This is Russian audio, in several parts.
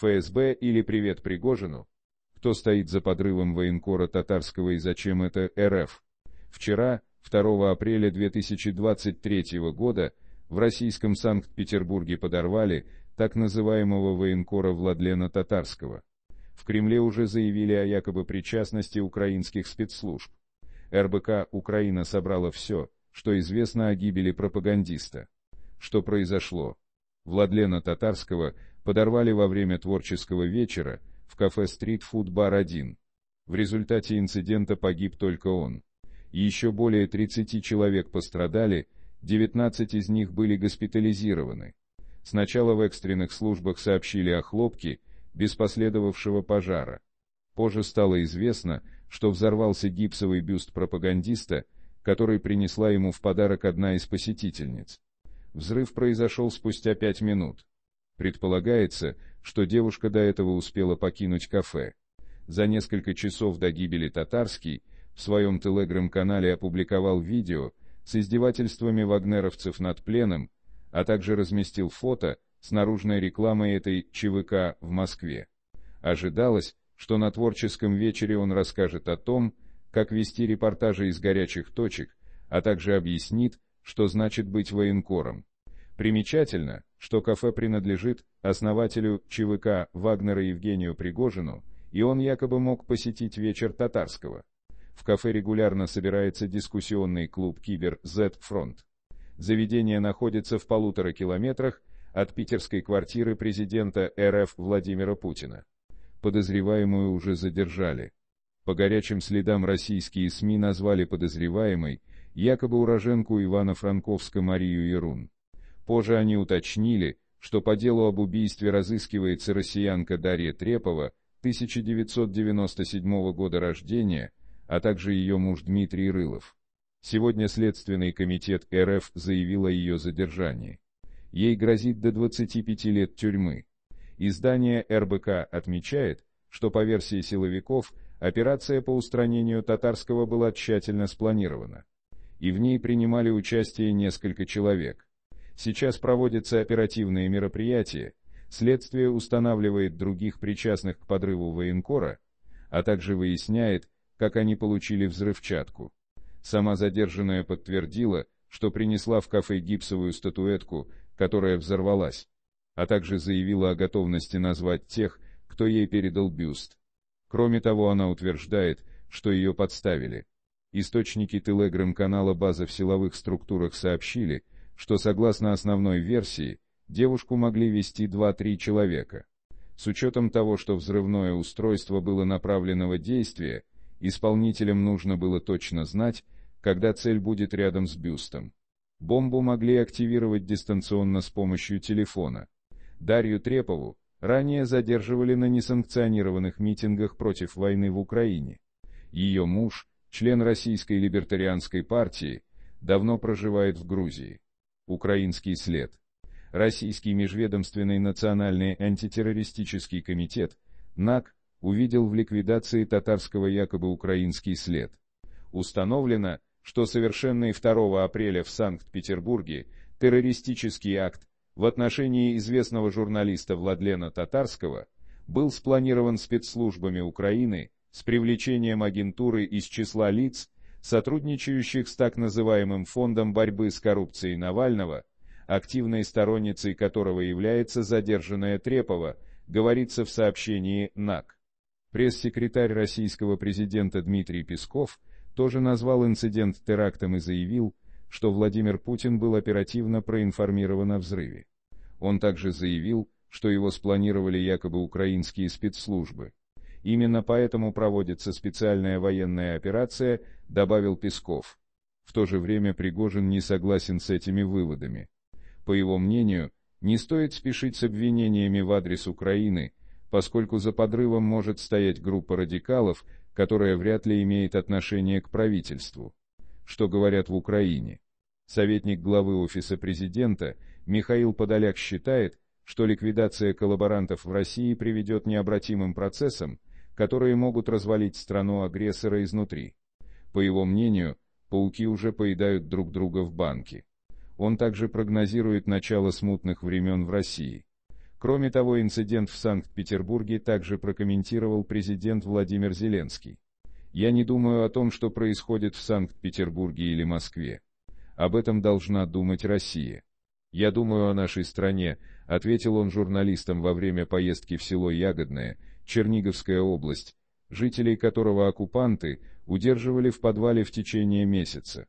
ФСБ или «Привет Пригожину», кто стоит за подрывом военкора татарского и зачем это РФ. Вчера, 2 апреля 2023 года, в российском Санкт-Петербурге подорвали так называемого военкора Владлена Татарского. В Кремле уже заявили о якобы причастности украинских спецслужб. РБК «Украина» собрала все, что известно о гибели пропагандиста. Что произошло? Владлена Татарского подорвали во время творческого вечера в кафе Street Food Bar 1». В результате инцидента погиб только он. Еще более 30 человек пострадали, 19 из них были госпитализированы. Сначала в экстренных службах сообщили о хлопке, без последовавшего пожара. Позже стало известно, что взорвался гипсовый бюст пропагандиста, который принесла ему в подарок одна из посетительниц. Взрыв произошел спустя пять минут. Предполагается, что девушка до этого успела покинуть кафе. За несколько часов до гибели Татарский в своем телеграм-канале опубликовал видео с издевательствами вагнеровцев над пленом, а также разместил фото с наружной рекламой этой ЧВК в Москве. Ожидалось, что на творческом вечере он расскажет о том, как вести репортажи из горячих точек, а также объяснит, что значит быть военкором. Примечательно, что кафе принадлежит основателю ЧВК Вагнера Евгению Пригожину, и он якобы мог посетить вечер татарского. В кафе регулярно собирается дискуссионный клуб «Кибер Z-Фронт». Заведение находится в полутора километрах от питерской квартиры президента РФ Владимира Путина. Подозреваемую уже задержали. По горячим следам российские СМИ назвали подозреваемой якобы уроженку Ивана Франковска Марию Ирун. Позже они уточнили, что по делу об убийстве разыскивается россиянка Дарья Трепова, 1997 года рождения, а также ее муж Дмитрий Рылов. Сегодня Следственный комитет РФ заявил о ее задержании. Ей грозит до 25 лет тюрьмы. Издание РБК отмечает, что по версии силовиков, операция по устранению татарского была тщательно спланирована. И в ней принимали участие несколько человек. Сейчас проводятся оперативные мероприятия, следствие устанавливает других причастных к подрыву военкора, а также выясняет, как они получили взрывчатку. Сама задержанная подтвердила, что принесла в кафе гипсовую статуэтку, которая взорвалась, а также заявила о готовности назвать тех, кто ей передал бюст. Кроме того, она утверждает, что ее подставили. Источники телеграм-канала «База в силовых структурах» сообщили, что, согласно основной версии, девушку могли вести 2-3 человека. С учетом того, что взрывное устройство было направленного действия, исполнителям нужно было точно знать, когда цель будет рядом с бюстом. Бомбу могли активировать дистанционно с помощью телефона. Дарью Трепову ранее задерживали на несанкционированных митингах против войны в Украине. Ее муж, член Российской либертарианской партии, давно проживает в Грузии. Украинский след. Российский межведомственный национальный антитеррористический комитет, НАК, увидел в ликвидации татарского якобы украинский след. Установлено, что совершенный 2 апреля в Санкт-Петербурге террористический акт в отношении известного журналиста Владлена Татарского был спланирован спецслужбами Украины с привлечением агентуры из числа лиц, сотрудничающих с так называемым Фондом борьбы с коррупцией Навального, активной сторонницей которого является задержанная Трепова, говорится в сообщении НАК. Пресс-секретарь российского президента Дмитрий Песков тоже назвал инцидент терактом и заявил, что Владимир Путин был оперативно проинформирован о взрыве. Он также заявил, что его спланировали якобы украинские спецслужбы. Именно поэтому проводится специальная военная операция, добавил Песков. В то же время Пригожин не согласен с этими выводами. По его мнению, не стоит спешить с обвинениями в адрес Украины, поскольку за подрывом может стоять группа радикалов, которая вряд ли имеет отношение к правительству. Что говорят в Украине? Советник главы Офиса Президента Михаил Подоляк считает, что ликвидация коллаборантов в России приведет необратимым процессам, которые могут развалить страну агрессора изнутри. По его мнению, пауки уже поедают друг друга в банке. Он также прогнозирует начало смутных времен в России. Кроме того, инцидент в Санкт-Петербурге также прокомментировал президент Владимир Зеленский. «Я не думаю о том, что происходит в Санкт-Петербурге или Москве. Об этом должна думать Россия. Я думаю о нашей стране, ответил он журналистам во время поездки в село Ягодное, Черниговская область, жителей которого оккупанты удерживали в подвале в течение месяца.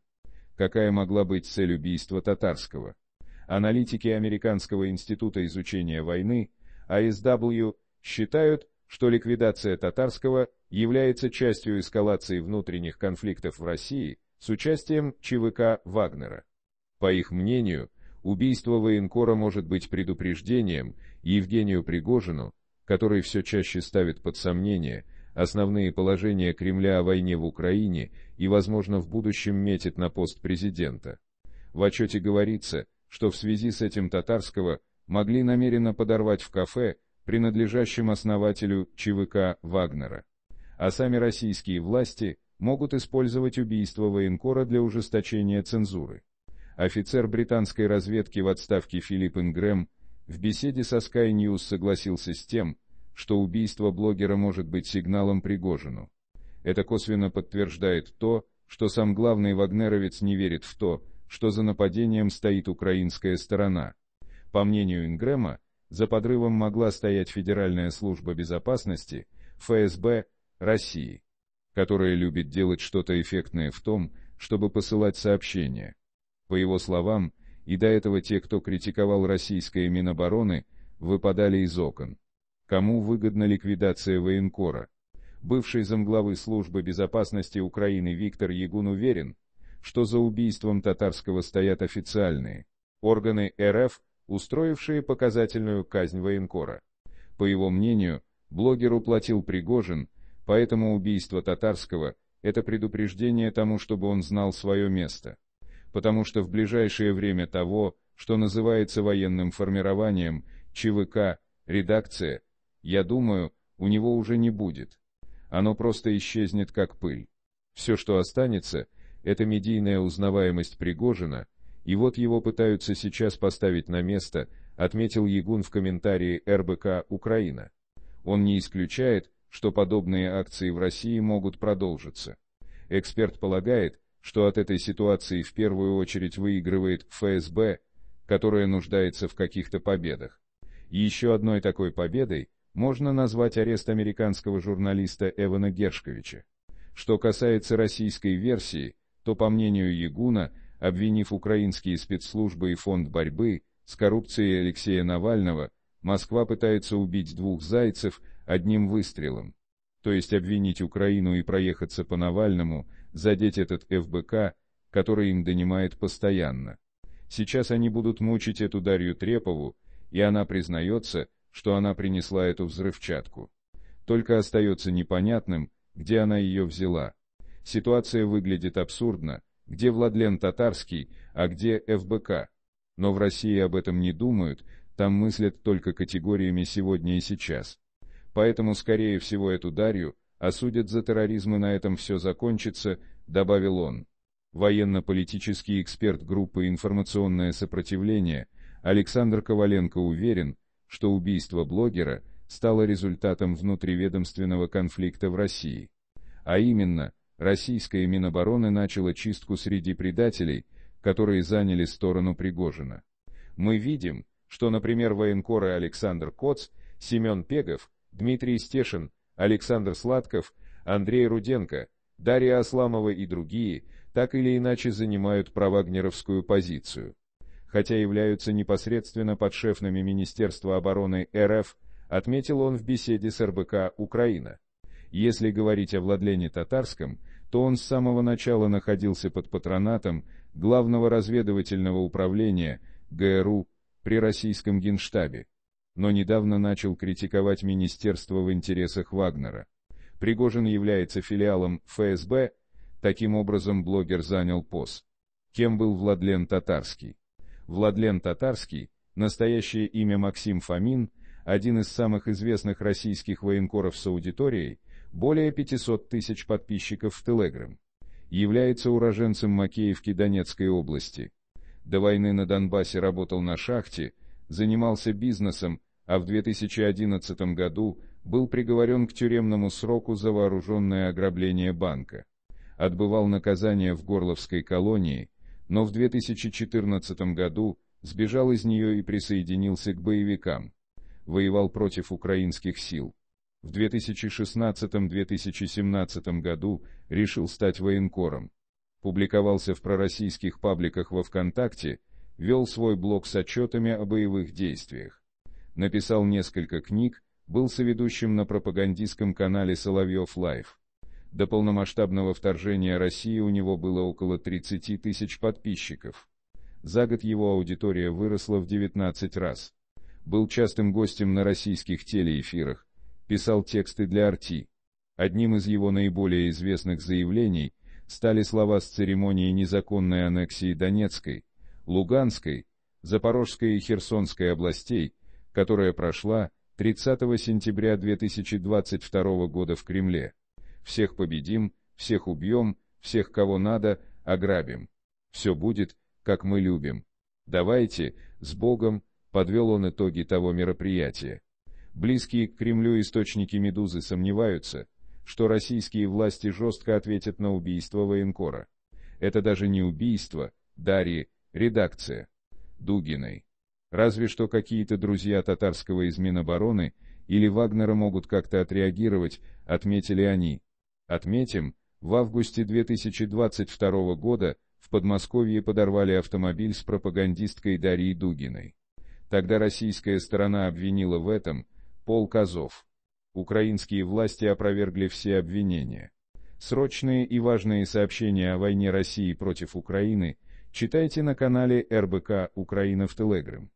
Какая могла быть цель убийства татарского? Аналитики Американского института изучения войны, ISW, а считают, что ликвидация татарского является частью эскалации внутренних конфликтов в России с участием ЧВК Вагнера. По их мнению, Убийство военкора может быть предупреждением Евгению Пригожину, который все чаще ставит под сомнение основные положения Кремля о войне в Украине и, возможно, в будущем метит на пост президента. В отчете говорится, что в связи с этим татарского могли намеренно подорвать в кафе, принадлежащем основателю ЧВК Вагнера. А сами российские власти могут использовать убийство военкора для ужесточения цензуры. Офицер британской разведки в отставке Филипп Ингрэм в беседе со Sky News согласился с тем, что убийство блогера может быть сигналом Пригожину. Это косвенно подтверждает то, что сам главный вагнеровец не верит в то, что за нападением стоит украинская сторона. По мнению Ингрэма, за подрывом могла стоять Федеральная служба безопасности, ФСБ, России, которая любит делать что-то эффектное в том, чтобы посылать сообщения, по его словам, и до этого те, кто критиковал российское Минобороны, выпадали из окон. Кому выгодна ликвидация военкора? Бывший замглавы службы безопасности Украины Виктор Ягун уверен, что за убийством татарского стоят официальные органы РФ, устроившие показательную казнь военкора. По его мнению, блогеру платил Пригожин, поэтому убийство татарского – это предупреждение тому, чтобы он знал свое место потому что в ближайшее время того, что называется военным формированием, ЧВК, редакция, я думаю, у него уже не будет. Оно просто исчезнет как пыль. Все, что останется, это медийная узнаваемость Пригожина, и вот его пытаются сейчас поставить на место, отметил Егун в комментарии РБК «Украина». Он не исключает, что подобные акции в России могут продолжиться. Эксперт полагает, что от этой ситуации в первую очередь выигрывает ФСБ, которая нуждается в каких-то победах. Еще одной такой победой можно назвать арест американского журналиста Эвана Гершковича. Что касается российской версии, то, по мнению Ягуна, обвинив украинские спецслужбы и фонд борьбы с коррупцией Алексея Навального, Москва пытается убить двух зайцев одним выстрелом. То есть обвинить Украину и проехаться по Навальному – задеть этот ФБК, который им донимает постоянно. Сейчас они будут мучить эту Дарью Трепову, и она признается, что она принесла эту взрывчатку. Только остается непонятным, где она ее взяла. Ситуация выглядит абсурдно, где Владлен Татарский, а где ФБК. Но в России об этом не думают, там мыслят только категориями сегодня и сейчас. Поэтому, скорее всего, эту Дарью осудят «А за терроризм и на этом все закончится, добавил он. Военно-политический эксперт группы «Информационное сопротивление» Александр Коваленко уверен, что убийство блогера стало результатом внутриведомственного конфликта в России. А именно, российская Минобороны начала чистку среди предателей, которые заняли сторону Пригожина. Мы видим, что, например, военкоры Александр Коц, Семен Пегов, Дмитрий Стешин – Александр Сладков, Андрей Руденко, Дарья Асламова и другие так или иначе занимают провагнеровскую позицию. Хотя являются непосредственно подшефными Министерства обороны РФ, отметил он в беседе с РБК «Украина». Если говорить о владлении татарском, то он с самого начала находился под патронатом Главного разведывательного управления ГРУ при российском генштабе но недавно начал критиковать министерство в интересах Вагнера. Пригожин является филиалом ФСБ, таким образом блогер занял пост. Кем был Владлен Татарский? Владлен Татарский, настоящее имя Максим Фомин, один из самых известных российских военкоров с аудиторией, более 500 тысяч подписчиков в Телеграм. Является уроженцем Макеевки Донецкой области. До войны на Донбассе работал на шахте, занимался бизнесом, а в 2011 году был приговорен к тюремному сроку за вооруженное ограбление банка. Отбывал наказание в Горловской колонии, но в 2014 году сбежал из нее и присоединился к боевикам. Воевал против украинских сил. В 2016-2017 году решил стать военкором. Публиковался в пророссийских пабликах во ВКонтакте, вел свой блог с отчетами о боевых действиях написал несколько книг, был соведущим на пропагандистском канале «Соловьев Лайф». До полномасштабного вторжения России у него было около 30 тысяч подписчиков. За год его аудитория выросла в 19 раз. Был частым гостем на российских телеэфирах, писал тексты для «Арти». Одним из его наиболее известных заявлений стали слова с церемонии незаконной аннексии Донецкой, Луганской, Запорожской и Херсонской областей, которая прошла 30 сентября 2022 года в Кремле. Всех победим, всех убьем, всех кого надо, ограбим. Все будет, как мы любим. Давайте, с Богом, подвел он итоги того мероприятия. Близкие к Кремлю источники «Медузы» сомневаются, что российские власти жестко ответят на убийство военкора. Это даже не убийство, Дарьи, редакция. Дугиной. Разве что какие-то друзья татарского из Минобороны или Вагнера могут как-то отреагировать, отметили они. Отметим, в августе 2022 года в Подмосковье подорвали автомобиль с пропагандисткой Дарьей Дугиной. Тогда российская сторона обвинила в этом полк Азов. Украинские власти опровергли все обвинения. Срочные и важные сообщения о войне России против Украины читайте на канале РБК «Украина в Телеграм».